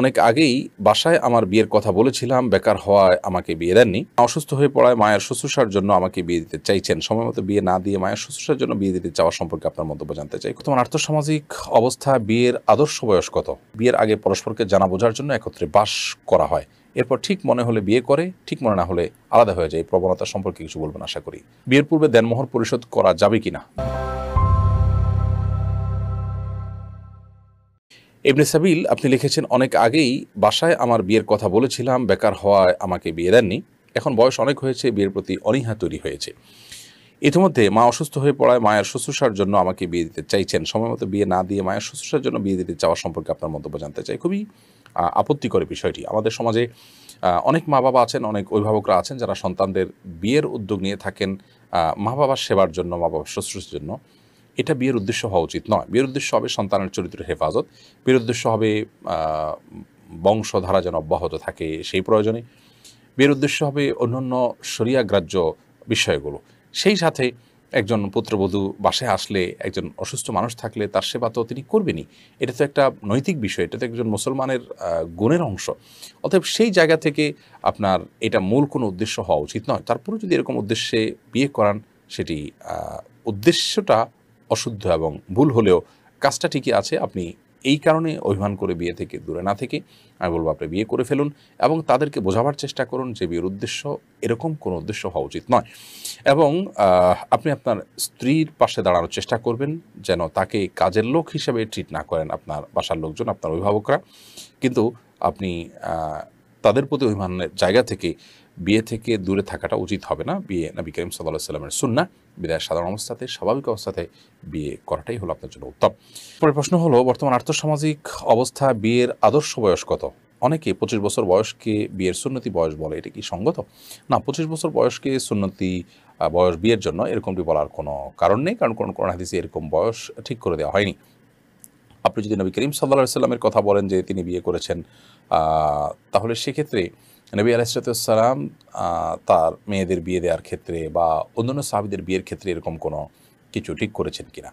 অনেক আগেই বাসায় আমার বিয়ের কথা বলেছিলাম বেকার হওয়ায় আমাকে বিয়ে দেননি অসুস্থ হয়ে পড়ায় মায়ের শ্বশুরসার জন্য আমাকে বিয়ে দিতে চাইছেন সময় মতো বিয়ে না দিয়ে মায়ের শ্বশুরসার জন্য বিয়ে দিতে চাওয়া সম্পর্কে আপনার মন্তব্য জানতে চাই তোমার আর্থসামাজিক অবস্থা বিয়ের আদর্শ বয়স কত বিয়ের আগে পরস্পরকে জানা বোঝার জন্য একত্রে বাস করা হয় এরপর ঠিক মনে হলে বিয়ে করে ঠিক মনে না হলে আলাদা হয়ে যায় এই প্রবণতা সম্পর্কে কিছু বলবেন আশা করি বিয়ের পূর্বে দেনমোহর পরিশোধ করা যাবে কিনা ইবনে সাবিল আপনি লিখেছেন অনেক আগেই বাসায় আমার বিয়ের কথা বলেছিলাম বেকার হওয়ায় আমাকে বিয়ে দেননি এখন বয়স অনেক হয়েছে বিয়ের প্রতি অনীহা তৈরি হয়েছে ইতিমধ্যে মা অসুস্থ হয়ে পড়ায় মায়ের শ্বশুরসার জন্য আমাকে বিয়ে দিতে চাইছেন সময় মতো বিয়ে না দিয়ে মায়ের শ্বশুরসার জন্য বিয়ে দিতে চাওয়া সম্পর্কে আপনার মন্তব্য জানতে চাই খুবই আপত্তিকর বিষয়টি আমাদের সমাজে অনেক মা বাবা আছেন অনেক অভিভাবকরা আছেন যারা সন্তানদের বিয়ের উদ্যোগ নিয়ে থাকেন মা বাবার সেবার জন্য মা বাবার শ্বশুরের জন্য এটা বিয়ের উদ্দেশ্য হওয়া উচিত নয় বিয়ের উদ্দেশ্য হবে সন্তানের চরিত্রের হেফাজত বিয়ের উদ্দেশ্য হবে বংশধারা যেন অব্যাহত থাকে সেই প্রয়োজনে বিয়ের উদ্দেশ্য হবে অন্যান্য সরিয়াগ্রাহ্য বিষয়গুলো সেই সাথে একজন পুত্রবধূ বাসায় আসলে একজন অসুস্থ মানুষ থাকলে তার সেবা তো তিনি করবেনই এটা তো একটা নৈতিক বিষয় এটা তো একজন মুসলমানের গুণের অংশ অতএব সেই জায়গা থেকে আপনার এটা মূল কোনো উদ্দেশ্য হওয়া উচিত নয় তারপরে যদি এরকম উদ্দেশ্যে বিয়ে করান সেটি উদ্দেশ্যটা অশুদ্ধ এবং ভুল হলেও কাজটা ঠিকই আছে আপনি এই কারণে অভিমান করে বিয়ে থেকে দূরে না থেকে আমি বলবো আপনি বিয়ে করে ফেলুন এবং তাদেরকে বোঝাবার চেষ্টা করুন যে বিয়ের উদ্দেশ্য এরকম কোনো উদ্দেশ্য হওয়া উচিত নয় এবং আপনি আপনার স্ত্রীর পাশে দাঁড়ানোর চেষ্টা করবেন যেন তাকে কাজের লোক হিসেবে ট্রিট না করেন আপনার বাসার লোকজন আপনার অভিভাবকরা কিন্তু আপনি তাদের প্রতি অভিমানের জায়গা থেকে বিয়ে থেকে দূরে থাকাটা উচিত হবে না বিয়ে নবী করিম সাল্লাহ সাল্লামের সুন্না বিদায় সাধারণ অবস্থাতে স্বাভাবিক অবস্থাতে বিয়ে করাটাই হলো আপনার জন্য উত্তম পরের প্রশ্ন হলো বর্তমান আর্থসামাজিক অবস্থা বিয়ের আদর্শ বয়স কত অনেকে পঁচিশ বছর বয়সকে বিয়ের সুন্নতি বয়স বলে এটা কি সঙ্গত না পঁচিশ বছর বয়সকে সুন্নতি বয়স বিয়ের জন্য এরকমটি বলার কোনো কারণ নেই কারণ কোনো কোনো হাদিসে এরকম বয়স ঠিক করে দেওয়া হয়নি আপনি যদি নবী করিম সাল্লা সাল্লামের কথা বলেন যে তিনি বিয়ে করেছেন তাহলে সেক্ষেত্রে নবী আলাইসালাম তার মেয়েদের বিয়ে দেওয়ার ক্ষেত্রে বা অন্যান্য সাহাবিদের বিয়ের ক্ষেত্রে এরকম কোনো কিছু ঠিক করেছেন কিনা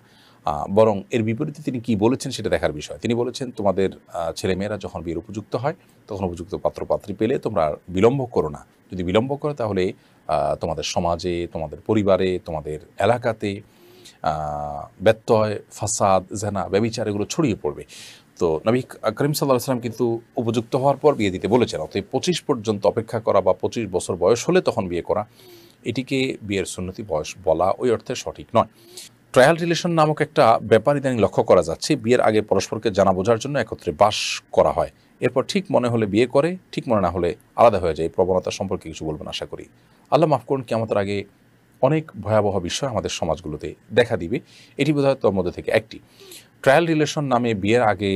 বরং এর বিপরীতে তিনি কি বলেছেন সেটা দেখার বিষয় তিনি বলেছেন তোমাদের ছেলেমেয়েরা যখন বিয়ের উপযুক্ত হয় তখন উপযুক্ত পাত্র পাত্রী পেলে তোমরা বিলম্ব করো না যদি বিলম্ব করো তাহলে তোমাদের সমাজে তোমাদের পরিবারে তোমাদের এলাকাতে ব্যত্যয় ফাসাদ জেনা ব্যবিচার এগুলো ছড়িয়ে পড়বে তো নবী করিম সাল্লাহ সাল্লাম কিন্তু উপযুক্ত হওয়ার পর বিয়ে দিতে বলেছেন অতএব পঁচিশ পর্যন্ত অপেক্ষা করা বা পঁচিশ বছর বয়স হলে তখন বিয়ে করা এটিকে বিয়ের সুন্নতি বয়স বলা ওই অর্থে সঠিক নয় ট্রায়াল রিলেশন নামক একটা ব্যাপার ইদানিং লক্ষ্য করা যাচ্ছে বিয়ের আগে পরস্পরকে জানা বোঝার জন্য একত্রে বাস করা হয় এরপর ঠিক মনে হলে বিয়ে করে ঠিক মনে না হলে আলাদা হয়ে যায় এই প্রবণতা সম্পর্কে কিছু বলবেন আশা করি আল্লাহ মাফ করুন কি আমাদের আগে অনেক ভয়াবহ বিষয় আমাদের সমাজগুলোতে দেখা দিবে এটি বোধহয় তোর মধ্যে থেকে একটি ট্রায়াল রিলেশন নামে বিয়ের আগে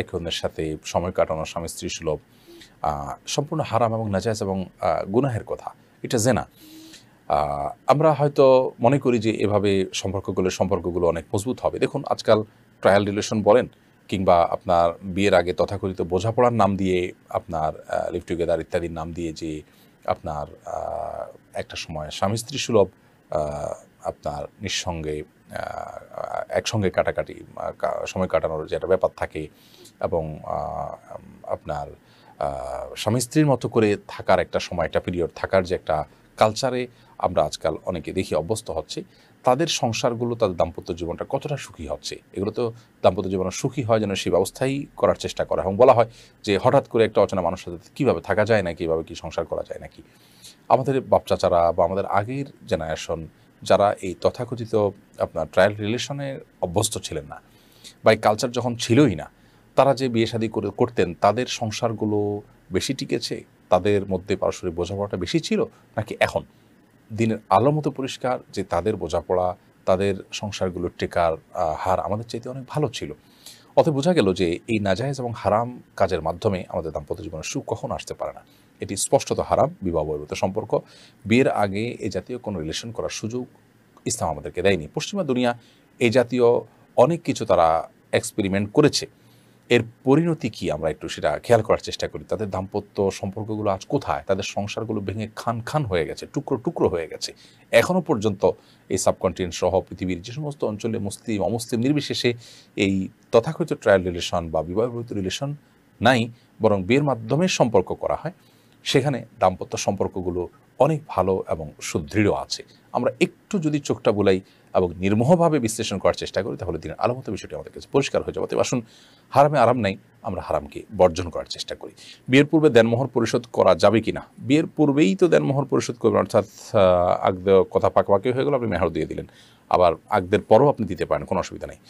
এক অন্যের সাথে সময় কাটানো স্বামী স্ত্রী সুলভ সম্পূর্ণ হারাম এবং নাজাজ এবং গুনাহের কথা এটা জেনা আমরা হয়তো মনে করি যে এভাবে সম্পর্কগুলো সম্পর্কগুলো অনেক মজবুত হবে দেখুন আজকাল ট্রায়াল রিলেশন বলেন কিংবা আপনার বিয়ের আগে তথাকথিত বোঝাপড়ার নাম দিয়ে আপনার লিভ টুগেদার ইত্যাদির নাম দিয়ে যে আপনার একটা সময় স্বামী স্ত্রী সুলভ আপনার নিঃসঙ্গে একসঙ্গে কাটাকাটি সময় কাটানোর যে একটা ব্যাপার থাকে এবং আপনার স্বামী স্ত্রীর মতো করে থাকার একটা সময় একটা পিরিয়ড থাকার যে একটা কালচারে আমরা আজকাল অনেকে দেখি অভ্যস্ত হচ্ছে তাদের সংসারগুলো তাদের দাম্পত্য জীবনটা কতটা সুখী হচ্ছে এগুলো তো দাম্পত্য জীবন সুখী হয় যেন সেই ব্যবস্থাই করার চেষ্টা করা এবং বলা হয় যে হঠাৎ করে একটা অচেনা মানুষের সাথে কীভাবে থাকা যায় না কীভাবে কি সংসার করা যায় নাকি আমাদের বাপচাচারা বা আমাদের আগের জেনারেশন যারা এই তথাকথিত আপনার ট্রায়াল রিলেশনে অভ্যস্ত ছিলেন না বা এই কালচার যখন ছিলই না তারা যে বিয়ে শাদী করে করতেন তাদের সংসারগুলো বেশি টিকেছে তাদের মধ্যে পারস্পরিক বোঝাপড়াটা বেশি ছিল নাকি এখন দিনের আলো মতো পরিষ্কার যে তাদের বোঝাপড়া তাদের সংসারগুলোর টেকার হার আমাদের চাইতে অনেক ভালো ছিল অতএব বোঝা গেল যে এই নাজাহেজ এবং হারাম কাজের মাধ্যমে আমাদের দাম্পত্য জীবনের সুখ কখনো আসতে পারে না এটি স্পষ্টত হারাম বিবাহ বৈবত সম্পর্ক বিয়ের আগে এ জাতীয় কোনো রিলেশন করার সুযোগ ইসলাম আমাদেরকে দেয়নি পশ্চিমা দুনিয়া এই জাতীয় অনেক কিছু তারা এক্সপেরিমেন্ট করেছে এর পরিণতি কি আমরা একটু সেটা খেয়াল করার চেষ্টা করি তাদের দাম্পত্য সম্পর্কগুলো আজ কোথায় তাদের সংসারগুলো ভেঙে খান খান হয়ে গেছে টুকরো টুকরো হয়ে গেছে এখনও পর্যন্ত এই সাবকন্টিনেন্ট সহ পৃথিবীর যে সমস্ত অঞ্চলে মুসলিম অমুসলিম নির্বিশেষে এই তথাকথিত ট্রায়াল রিলেশন বা বিবাহিত রিলেশন নাই বরং বিয়ের মাধ্যমে সম্পর্ক করা হয় সেখানে দাম্পত্য সম্পর্কগুলো অনেক ভালো এবং সুদৃঢ় আছে আমরা একটু যদি চোখটা বোলাই এবং নির্মোহভাবে বিশ্লেষণ করার চেষ্টা করি তাহলে দিনের আলামত বিষয়টি আমাদের কাছে পরিষ্কার হয়ে যাবে আসুন হারামে আরাম নাই আমরা হারামকে বর্জন করার চেষ্টা করি বিয়ের পূর্বে দেনমোহর পরিশোধ করা যাবে কি না বিয়ের পূর্বেই তো দেনমোহর পরিশোধ করবেন অর্থাৎ আগদের কথা পাকাপাকি হয়ে গেল আপনি মেহর দিয়ে দিলেন আবার আগদের পরও আপনি দিতে পারেন কোনো অসুবিধা নেই